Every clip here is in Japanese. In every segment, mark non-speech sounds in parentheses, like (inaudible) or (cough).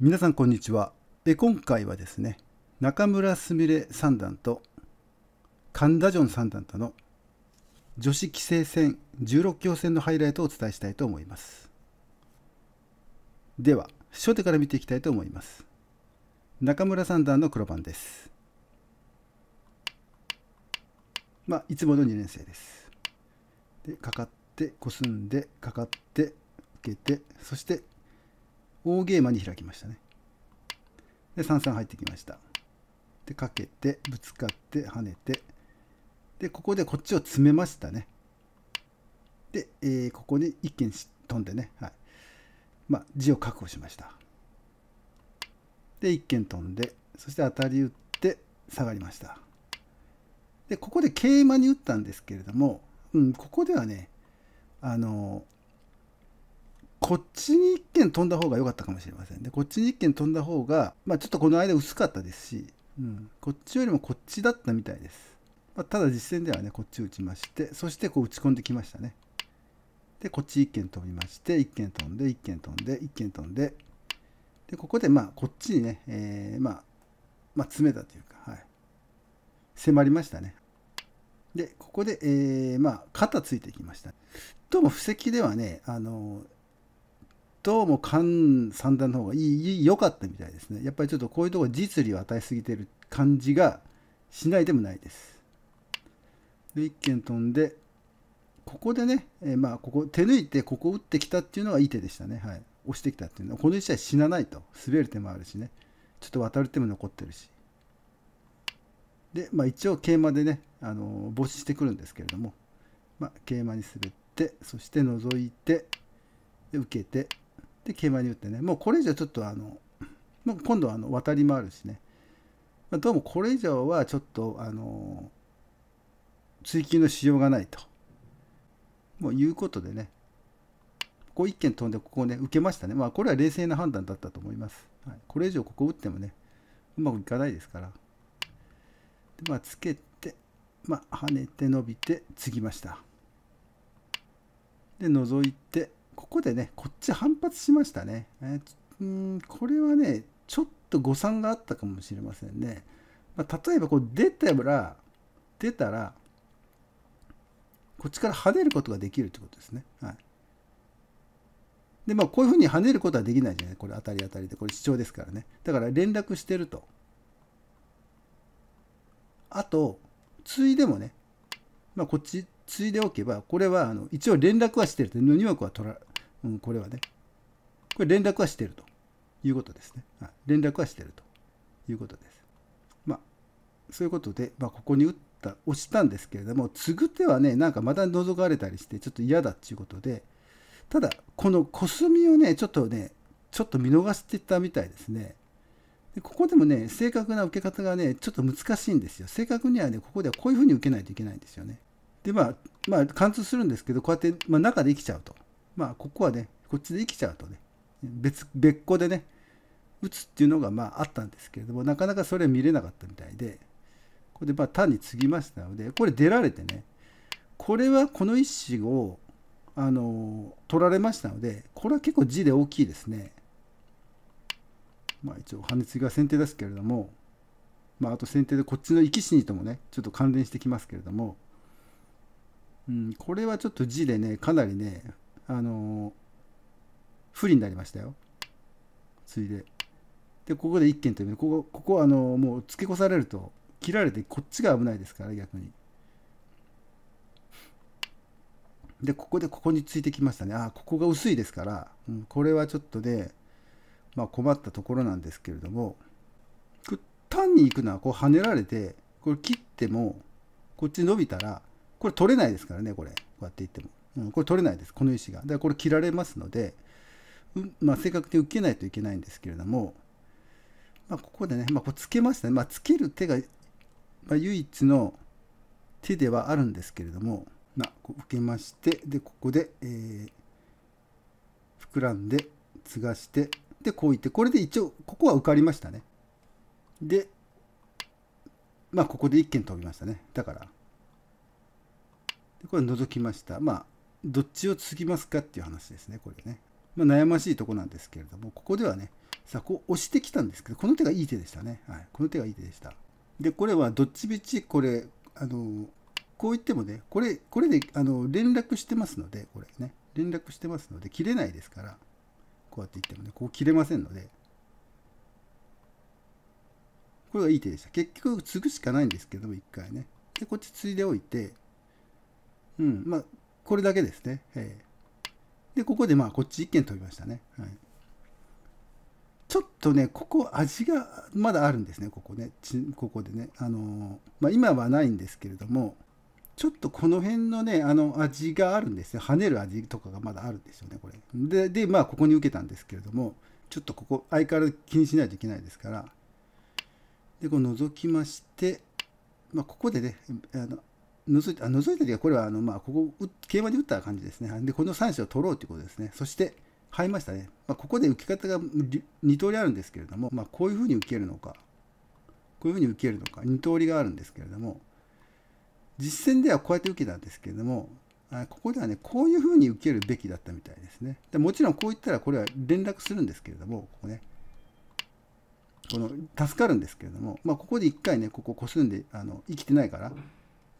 皆さんこんにちはえ今回はですね中村すみれ三段と神田ン三段との女子棋聖戦16強戦のハイライトをお伝えしたいと思いますでは初手から見ていきたいと思います中村三段の黒番ですまあいつもの2年生ですでかかってこすんでかかって受けてそして大ゲイマに開きましたね。で、三々入ってきました。で、かけて、ぶつかって、跳ねて、で、ここでこっちを詰めましたね。で、えー、ここに一軒飛んでね、はい。まあ、字を確保しました。で、一軒飛んで、そして当たり打って、下がりました。で、ここで桂馬に打ったんですけれども、うん、ここではね、あの、こっちに1件飛んだ方が良かったかもしれませんでこっちに1件飛んだ方が、まあ、ちょっとこの間薄かったですし、うん、こっちよりもこっちだったみたいです、まあ、ただ実戦ではねこっち打ちましてそしてこう打ち込んできましたねでこっち1件飛びまして1件飛んで1件飛んで1件飛んででここでまあこっちにね、えー、まあ、まあ詰めたというか、はい、迫りましたねでここで、えー、まあ肩ついていきましたどうも布石ではねあのうも菅三段の方がいい良かったみたいですねやっぱりちょっとこういうとこ実利を与えすぎてる感じがしないでもないですで1軒飛んでここでね、えー、まあここ手抜いてここ打ってきたっていうのがいい手でしたねはい押してきたっていうのはこの1試合死なないと滑る手もあるしねちょっと渡る手も残ってるしでまあ一応桂馬でねあのー、防止してくるんですけれども、まあ、桂馬に滑ってそして覗いてで受けてで桂馬に打ってねもうこれ以上ちょっとあの、まあ、今度はあの渡りもあるしね、まあ、どうもこれ以上はちょっとあの追求のしようがないともういうことでねここ一軒飛んでここをね受けましたねまあこれは冷静な判断だったと思います、はい、これ以上ここ打ってもねうまくいかないですからでまあつけてまあ跳ねて伸びて継ぎましたで覗いてここでね、こっち反発しましたね。えー、うんこれはね、ちょっと誤算があったかもしれませんね。まあ、例えば、こう出たら、出たら、こっちから跳ねることができるってことですね。はい。で、まあ、こういうふうに跳ねることはできないじゃない。これ当たり当たりで、これ主張ですからね。だから連絡してると。あと、ついでもね、まあ、こっち継いでおけば、これはあの一応連絡はしてると。ニューは取ら、うん、これはね。これ連絡はしてるということですね。あ連絡はしてるということです。まあ、そういうことで、まあ、ここに打った、押したんですけれども、継ぐ手はね、なんかまた覗かれたりして、ちょっと嫌だっていうことで、ただ、このコスミをね、ちょっとね、ちょっと見逃してたみたいですね。でここでもね、正確な受け方がね、ちょっと難しいんですよ。正確にはね、ここではこういうふうに受けないといけないんですよね。で、まあ、まあ、貫通するんですけど、こうやって、まあ、中で生きちゃうと。まあ、ここはね、こっちで生きちゃうとね、別、別個でね、打つっていうのが、まあ、あったんですけれども、なかなかそれは見れなかったみたいで、これで、まあ、単に継ぎましたので、これ出られてね、これはこの1子を、あの、取られましたので、これは結構字で大きいですね。まあ、一応、羽継ぎは先手ですけれども、まあ、あと先手でこっちの生き死にともね、ちょっと関連してきますけれども、うん、これはちょっと字でね、かなりね、あのー、不利になりましたよ。ついで。で、ここで一件というここ、ここあのー、もう付け越されると、切られてこっちが危ないですから、逆に。で、ここでここについてきましたね。あ、ここが薄いですから、うん、これはちょっとで、まあ困ったところなんですけれども、単に行くのはこう跳ねられて、これ切っても、こっち伸びたら、これ取れないですからね、これ。こうやっていっても。うん、これ取れないです、この石が。だからこれ切られますので、うん、まあ、正確に受けないといけないんですけれども、まあ、ここでね、まあ、こうつけましたね。まあ、つける手が、まあ、唯一の手ではあるんですけれども、まあ、受けまして、で、ここで、えー、膨らんで、継がして、で、こういって、これで一応、ここは受かりましたね。で、まあ、ここで1件飛びましたね。だから、でこれ除きました。まあ、どっちを継ぎますかっていう話ですね、これね。まあ、悩ましいとこなんですけれども、ここではね、さあ、こう押してきたんですけど、この手がいい手でしたね。はい。この手がいい手でした。で、これはどっちみち、これ、あの、こう言ってもね、これ、これで、あの、連絡してますので、これね、連絡してますので、切れないですから、こうやって言ってもね、こう切れませんので、これがいい手でした。結局、継ぐしかないんですけども、一回ね。で、こっち継いでおいて、うん、まあ、これだけですね。えー、で、ここでまあ、こっち1件飛びましたね。はい、ちょっとね、ここ味がまだあるんですね、ここね。ここでね。あのー、まあ、今はないんですけれども、ちょっとこの辺のね、あの味があるんですね。跳ねる味とかがまだあるんですよね、これ。で、でまあ、ここに受けたんですけれども、ちょっとここ、相変わらず気にしないといけないですから、で、こう覗きまして、まあ、ここでね、あの除いた、除いた時はこれは、あの、まあ、ここ、桂馬で打った感じですね。で、この3子を取ろうということですね。そして、入りましたね。まあ、ここで受け方が2通りあるんですけれども、まあ、こういうふうに受けるのか、こういうふうに受けるのか、2通りがあるんですけれども、実戦ではこうやって受けたんですけれども、ここではね、こういうふうに受けるべきだったみたいですね。でもちろんこう言ったらこれは連絡するんですけれども、ここね、この助かるんですけれども、まあ、ここで一回ね、こここすんであの生きてないから、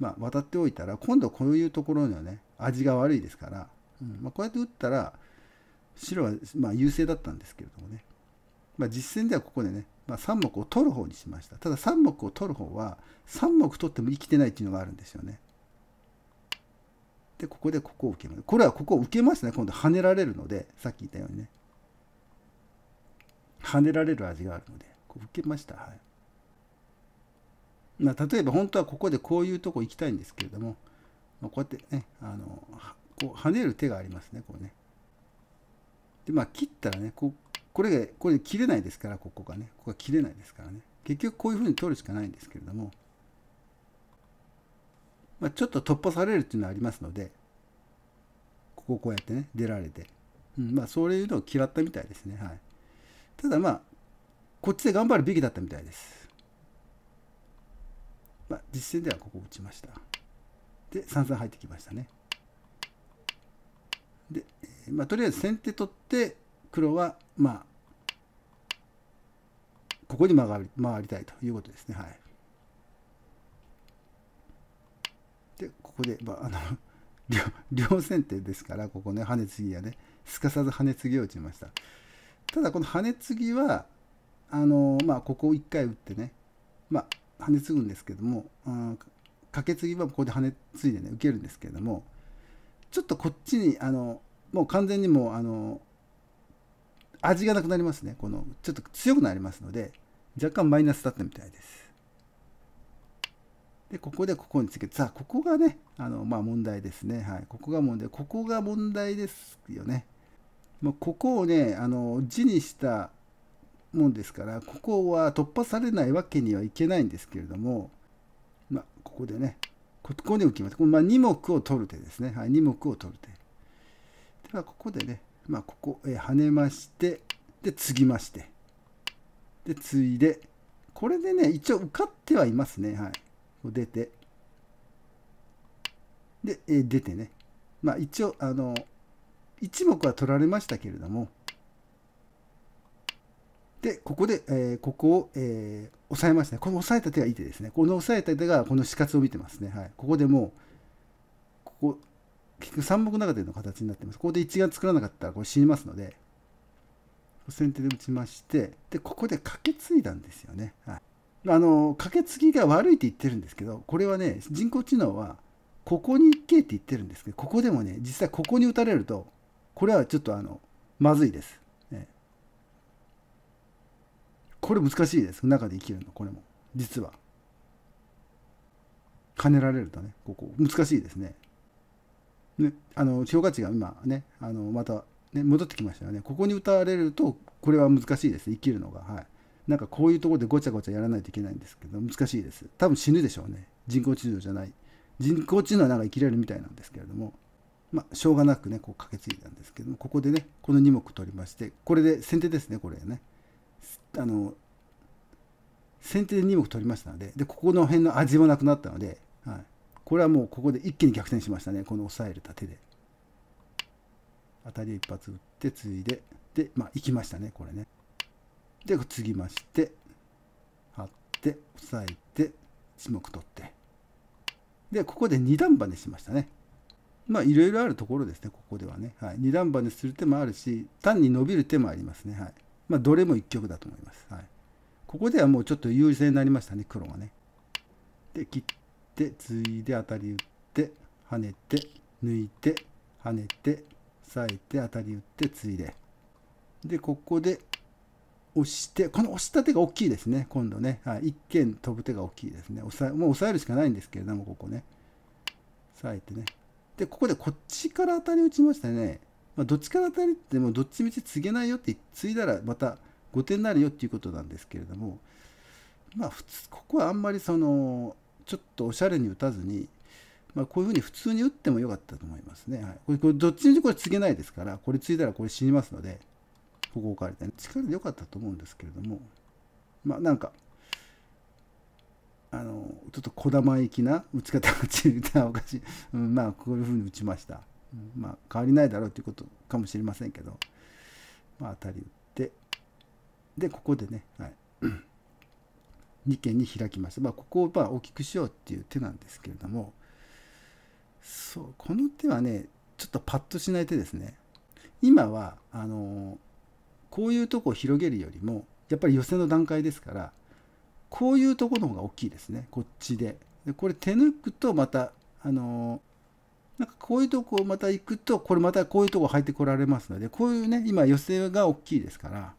まあ、渡っておいたら今度こういうところにはね味が悪いですから、うんまあ、こうやって打ったら白はま優勢だったんですけれどもね、まあ、実戦ではここでね、ま3目を取る方にしましたただ3目を取る方は3目取っても生きてないっていうのがあるんですよねでここでここを受けますこれはここを受けますね今度跳ねられるのでさっき言ったようにね跳ねられる味があるのでこう受けましたはいまあ、例えば本当はここでこういうとこ行きたいんですけれども、まあ、こうやってね、あの、こう跳ねる手がありますね、こうね。で、まあ切ったらね、ここれが、これ切れないですから、ここがね、ここが切れないですからね。結局こういうふうに取るしかないんですけれども、まあ、ちょっと突破されるっていうのはありますので、こここうやってね、出られて、うん、まあそういうのを嫌ったみたいですね。はい。ただまあ、こっちで頑張るべきだったみたいです。まあ、実戦ではここ打ちました。で、三々入ってきましたね。で、まあ、とりあえず先手取って、黒は、まあ、ここに回り回りたいということですね。はい。で、ここで、まあ、あの、(laughs) 両先手ですから、ここね、ね継ぎがね、すかさずね継ぎを打ちました。ただ、このね継ぎは、あの、まあ、ここを1回打ってね、まあ、跳ね継ぐんですけども、うん、カケツギはここで跳ね継いでね受けるんですけれどもちょっとこっちにあのもう完全にもうあの味がなくなりますねこのちょっと強くなりますので若干マイナスだったみたいですでここでここにつけてさあここがねあのまあ問題ですねはいここが問題ここが問題ですよねもうここをねあの字にしたもんですからここは突破されないわけにはいけないんですけれども、まあ、ここでねここに置きます。まあ、2目を取る手ですね。はい、2目を取る手。では、ここでね、まあ、ここ、え跳ねまして、で、継ぎまして。で、継いで、これでね、一応受かってはいますね。はい。こう出て。で、え出てね。まあ、一応、あの、1目は取られましたけれども、で、ここで、えー、ここを、えー、押さえますね。この押さえた手がいい手ですね。この押さえた手がこの死活を見てますね。はい。ここでもう、ここ、結局三目中での形になってます。ここで一眼作らなかったらこれ死にますので、先手で打ちまして、で、ここで駆けついだんですよね。はい。あの、駆けツぎが悪いって言ってるんですけど、これはね、人工知能は、ここに行けって言ってるんですけど、ここでもね、実際ここに打たれると、これはちょっとあの、まずいです。これ難しいです。中で生きるの、これも。実は。兼ねられるとね、ここ、難しいですね。ね、あの、評価値が今ね、あの、また、ね、戻ってきましたよね。ここに歌われると、これは難しいです。生きるのが。はい。なんかこういうところでごちゃごちゃやらないといけないんですけど、難しいです。多分死ぬでしょうね。人工知能じゃない。人工知能はなんか生きれるみたいなんですけれども、まあ、しょうがなくね、こう、かけついたんですけども、ここでね、この2目取りまして、これで先手ですね、これね。あの先手で2目取りましたのででここの辺の味もなくなったので、はい、これはもうここで一気に逆転しましたねこの押さえれた手で当たり一発打ってついででまあ行きましたねこれねで継ぎまして張って押さえて1目取ってでここで2段バネしましたねまあいろいろあるところですねここではね、はい、2段バネする手もあるし単に伸びる手もありますねはいまあ、どれも一局だと思います。はい、ここではもうちょっと優位性になりましたね、黒がね。で、切って、ついで、当たり打って、跳ねて、抜いて、跳ねて、裂いて、当たり打って、ついで。で、ここで押して、この押した手が大きいですね、今度ね。はい、一見飛ぶ手が大きいですね。押さえもう押さえるしかないんですけれども、ここね。裂いてね。で、ここでこっちから当たり打ちましたね。まあ、どっちから当たるってもどっちみち継げないよって継いだらまた後手になるよっていうことなんですけれどもまあ普通ここはあんまりそのちょっとおしゃれに打たずに、まあ、こういうふうに普通に打ってもよかったと思いますね。はい、これこれどっちみちこれ継げないですからこれ継いだらこれ死にますのでここをかれて、ね、力でよかったと思うんですけれどもまあなんかあのちょっと小玉行きな打ち方がちみたいなおかしい、うん、まあこういうふうに打ちました。まあ変わりないだろうということかもしれませんけど、まあ、当たり打ってでここでね、はい、2 (clears throat) 間に開きました、まあ、ここをま大きくしようっていう手なんですけれどもそうこの手はねちょっとパッとしない手ですね今はあのー、こういうとこを広げるよりもやっぱり寄せの段階ですからこういうとこの方が大きいですねこっちででこれ手抜くとまたあのーなんかこういうとこまた行くと、これまたこういうとこ入ってこられますので、こういうね、今寄せが大きいですから、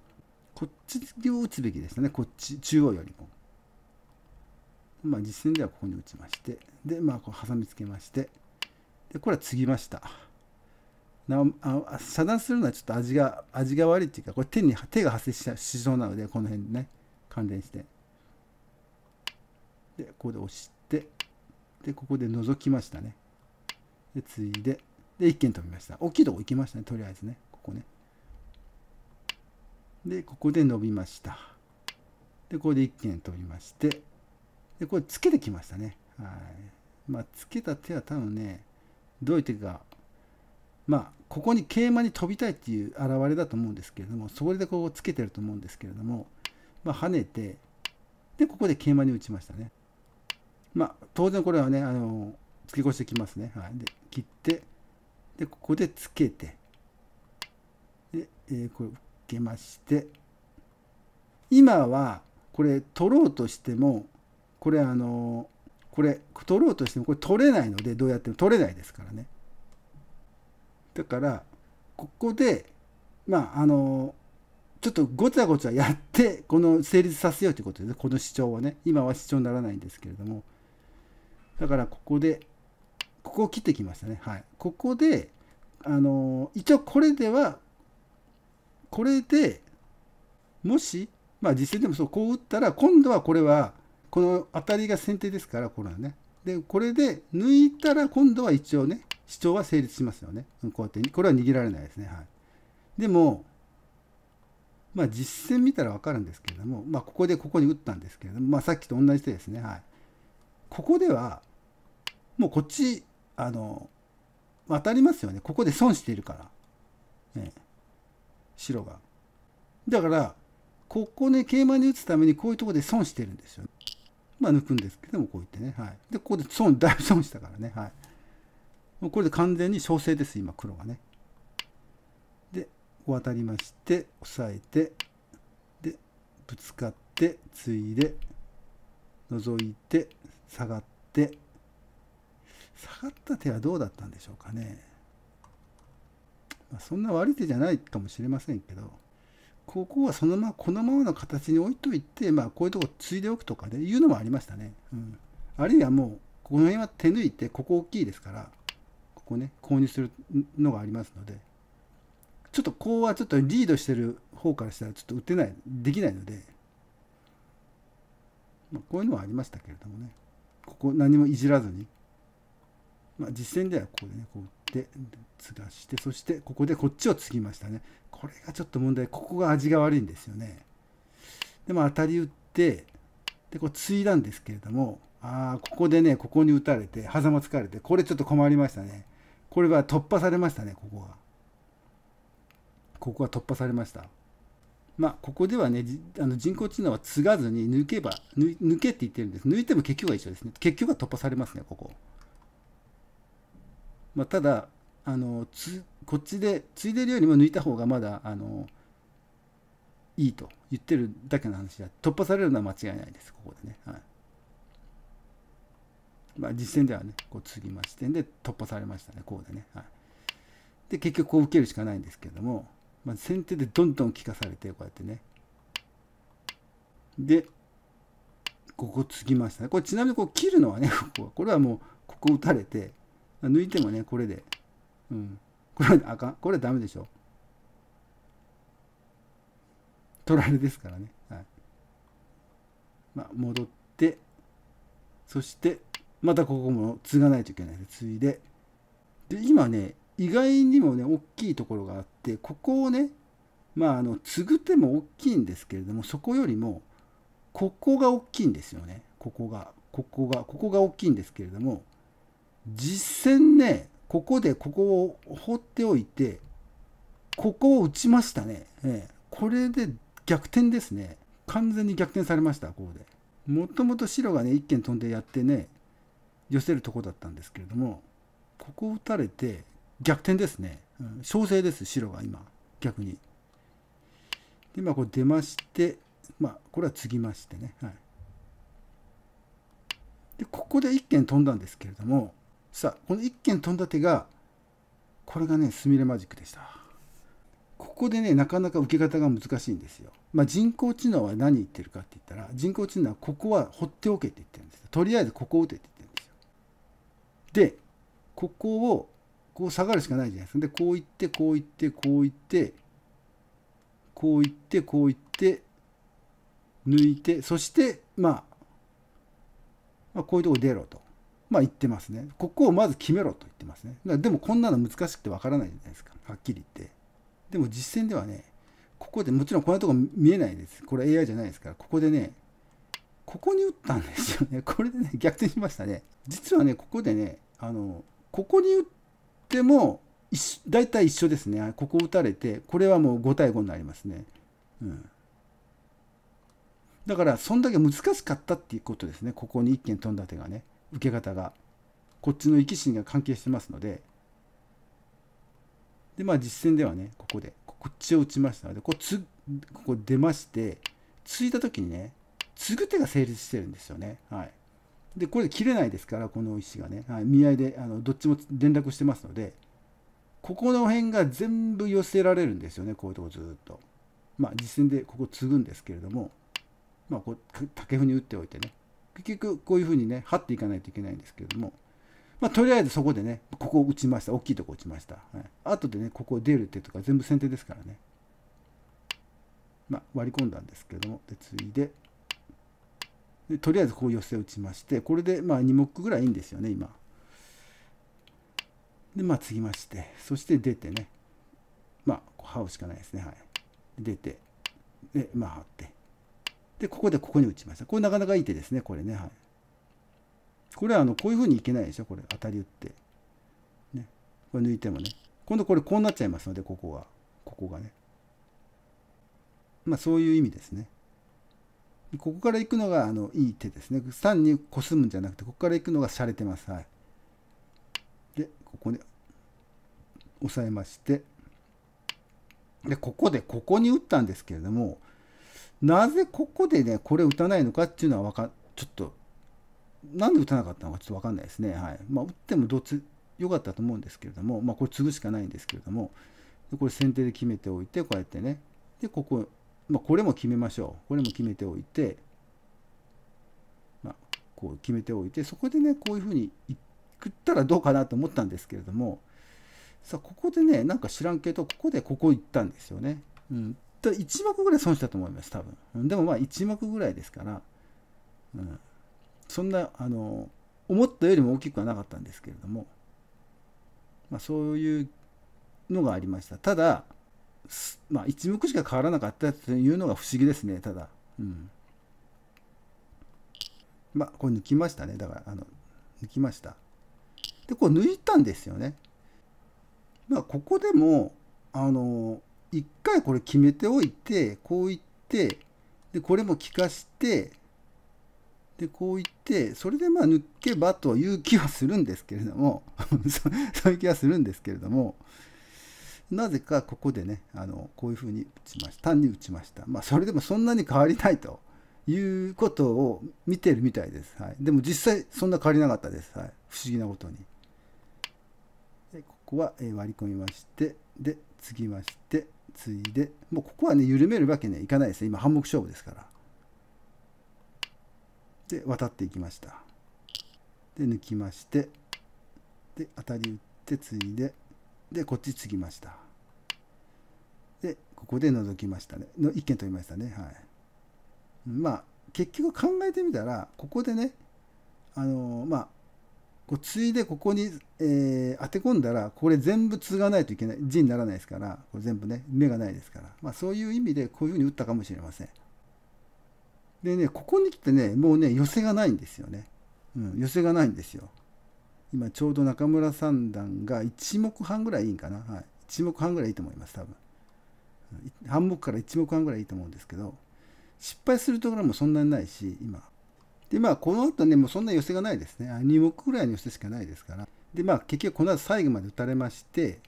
こっちを打つべきですね、こっち、中央よりも。まあ実戦ではここに打ちまして、で、まあこう挟みつけまして、で、これは継ぎました。なあ遮断するのはちょっと味が味が悪いっていうかこれ手に手が発生しそうなのでこの辺ね関連してでここで押してでここで覗きましたねで、ついで、で、一軒飛びました。大きいとこ行きましたね、とりあえずね。ここね。で、ここで伸びました。で、ここで一軒飛びまして、で、これつけてきましたね。はい。まあ、つけた手は多分ね、どういう手か、まあ、ここに桂馬に飛びたいっていう表れだと思うんですけれども、それでこうつけてると思うんですけれども、まあ、跳ねて、で、ここで桂馬に打ちましたね。まあ、当然これはね、あの、付け越してきますね。はい。で、切ってでここでつけてで、えー、これ受けまして今はこれ取ろうとしてもこれあのこれ取ろうとしてもこれ取れないのでどうやっても取れないですからねだからここでまああのちょっとごちゃごちゃやってこの成立させようということですねこの主張をね今は主張にならないんですけれどもだからここでここを切ってきましたね。はい。ここで、あのー、一応これでは、これで、もし、まあ実戦でもそう、こう打ったら、今度はこれは、この当たりが先手ですから、これはね。で、これで抜いたら、今度は一応ね、主張は成立しますよね。こうやって、これは逃げられないですね。はい。でも、まあ実戦見たら分かるんですけれども、まあここでここに打ったんですけれども、まあさっきと同じ手ですね。はい。ここでは、もうこっちあの、当たりますよね。ここで損しているから。ね、白が。だから、ここね、桂馬に打つためにこういうとこで損してるんですよ。まあ抜くんですけども、こう言ってね。はい。で、ここで損、だいぶ損したからね。はい。もうこれで完全に小勢です、今、黒がね。で、渡りまして、押さえて、で、ぶつかって、ついで、覗いて、下がって、下がった手はどうだったんでしょうかね。まあ、そんな悪い手じゃないかもしれませんけど、ここはそのまま、このままの形に置いといて、まあ、こういうとこついでおくとかでいうのもありましたね。うん。あるいはもう、この辺は手抜いて、ここ大きいですから、ここね、購入するのがありますので、ちょっとこうはちょっとリードしてる方からしたらちょっと打てない、できないので、まあ、こういうのはありましたけれどもね、ここ何もいじらずに、まあ、実戦ではここでねこう打ってつがしてそしてここでこっちを継ぎましたねこれがちょっと問題ここが味が悪いんですよねでも、まあ、当たり打ってでこう継いだんですけれどもああ、ここでねここに打たれて狭間つかれてこれちょっと困りましたねこれは突破されましたねここがここは突破されましたまあここではねあの人工知能は継がずに抜けば抜けって言ってるんです抜いても結局は一緒ですね結局は突破されますねここまあ、ただあのこっちでついでるよりも抜いた方がまだあのいいと言ってるだけの話だ突破されるのは間違いないですここでね、はいまあ、実戦ではねこう継ぎましてで突破されましたねこうでね、はい、で結局こう受けるしかないんですけども、まあ、先手でどんどん利かされてこうやってねでここ継ぎましたねこれちなみにこう切るのはねここはこれはもうここ打たれて抜いてもね、これで。うん。これはあかんこれはダメでしょ。取られですからね。はい。まあ、戻って、そして、またここも継がないといけないで、継いで。で、今ね、意外にもね、大きいところがあって、ここをね、まあ、あの、継ぐ手も大きいんですけれども、そこよりも、ここが大きいんですよね。ここが、ここが、ここが大きいんですけれども、実戦ね、ここでここを放っておいて、ここを打ちましたね。えー、これで逆転ですね。完全に逆転されました、ここで。もともと白がね、一軒飛んでやってね、寄せるとこだったんですけれども、ここを打たれて逆転ですね。うん、小勢です、白が今、逆に。で、まあ、これ出まして、まあ、これは継ぎましてね。はい、で、ここで一軒飛んだんですけれども、さあこの一軒飛んだ手がこれがねスミレマジックでしたここでねなかなか受け方が難しいんですよ、まあ、人工知能は何言ってるかって言ったら人工知能はここは放っておけって言ってるんですとりあえずここを打てって言ってるんですよでここをこう下がるしかないじゃないですかでこう行ってこう行ってこう行ってこう行ってこう行って抜いてそしてまあ、まあ、こういうとこ出ろとまあ、言ってますね。ここをまず決めろと言ってますね。でもこんなの難しくてわからないじゃないですか。はっきり言って。でも実践ではね、ここでもちろんこんなとこ見えないです。これ AI じゃないですから、ここでね、ここに打ったんですよね。(laughs) これでね、逆転しましたね。実はね、ここでね、あの、ここに打っても、大体一緒ですね。ここ打たれて、これはもう5対5になりますね。うん。だから、そんだけ難しかったっていうことですね。ここに1件飛んだ手がね。受け方がこっちの生き死にが関係してますのででまあ実戦ではねここでこっちを打ちましたのでこつここ出まして突いた時にね継ぐ手が成立してるんですよね。はい、でこれで切れないですからこの石がね、はい、見合いであのどっちも連絡してますのでここの辺が全部寄せられるんですよねこういうとこずっと。まあ実戦でここ継ぐんですけれどもまあこう竹踏に打っておいてね結局こういうふうにね、張っていかないといけないんですけれども、まあ、とりあえずそこでね、ここを打ちました。大きいとこ打ちました。はい、後でね、ここ出る手とか全部先手ですからね。まあ、割り込んだんですけれども、で、次いで、でとりあえずこう寄せ打ちまして、これでまあ2目ぐらいいいんですよね、今。で、まあ、次まして、そして出てね、まあ、こう、はうしかないですね、はい。出て、で、まあ、張って。で、ここでここに打ちました。これなかなかいい手ですね、これね。はい。これはあの、こういうふうにいけないでしょ、これ。当たり打って。ね。これ抜いてもね。今度これこうなっちゃいますので、ここが。ここがね。まあそういう意味ですね。ここから行くのがあのいい手ですね。単にこすむんじゃなくて、ここから行くのが洒落てます。はい。で、ここで押さえまして、で、ここで、ここに打ったんですけれども、なぜここでね、これ打たないのかっていうのはわか、ちょっと、なんで打たなかったのかちょっとわかんないですね。はい。まあ、打ってもどっち、良かったと思うんですけれども、まあ、これ継ぐしかないんですけれども、これ先手で決めておいて、こうやってね。で、ここ、まあ、これも決めましょう。これも決めておいて、まあ、こう決めておいて、そこでね、こういうふうに行ったらどうかなと思ったんですけれども、さあ、ここでね、なんか知らんけど、ここでここ行ったんですよね。うん。と1幕ぐらい損したと思います、多分。でもまあ1幕ぐらいですから、うん、そんな、あの、思ったよりも大きくはなかったんですけれども、まあそういうのがありました。ただ、まあ1幕しか変わらなかったというのが不思議ですね、ただ。うん。まあこれ抜きましたね、だから、あの、抜きました。で、こう抜いたんですよね。まあここでも、あの、一回これ決めておいて、こう言って、で、これも聞かして、で、こう言って、それでまあ抜けばという気はするんですけれども (laughs) そういう気はするんですけれども、なぜかここでね、あの、こういうふうに打ちました。単に打ちました。まあ、それでもそんなに変わりないということを見てるみたいです。はい。でも実際そんな変わりなかったです。はい。不思議なことに。で、ここは割り込みまして、で、継ぎまして、ついで、もうここはね、緩めるわけにはいかないですね。今、半目勝負ですから。で、渡っていきました。で、抜きまして、で、当たり打ってついで、で、こっち継ぎました。で、ここで覗きましたね。の一件取りましたね。はい。まあ、結局考えてみたら、ここでね、あのー、まあ、こうついでここに、えー、当て込んだらこれ全部継がないといけない字にならないですからこれ全部ね目がないですから、まあ、そういう意味でこういうふうに打ったかもしれませんでねここに来てねもうね寄せがないんですよね、うん、寄せがないんですよ今ちょうど中村三段が1目半ぐらいいいんかな、はい、1目半ぐらいいいと思います多分半目から1目半ぐらいいいと思うんですけど失敗するところもそんなにないし今で、まあ、この後ね、もうそんな寄せがないですね。2目ぐらいの寄せしかないですから。で、まあ、結局この後最後まで打たれまして、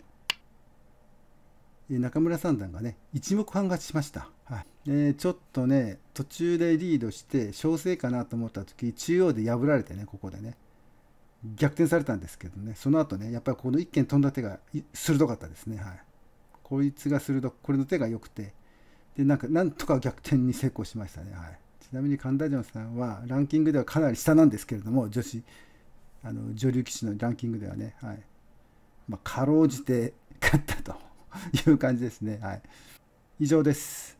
中村三段がね、1目半勝ちしました。はいえー、ちょっとね、途中でリードして、小勢かなと思った時、中央で破られてね、ここでね、逆転されたんですけどね、その後ね、やっぱりこの一軒飛んだ手が鋭かったですね。はい。こいつが鋭く、これの手が良くて、で、なんか、なんとか逆転に成功しましたね。はい。ちなみに神田城さんはランキングではかなり下なんですけれども女子あの女流棋士のランキングではね、はいまあ、かろうじて勝ったという感じですね。はい、以上です。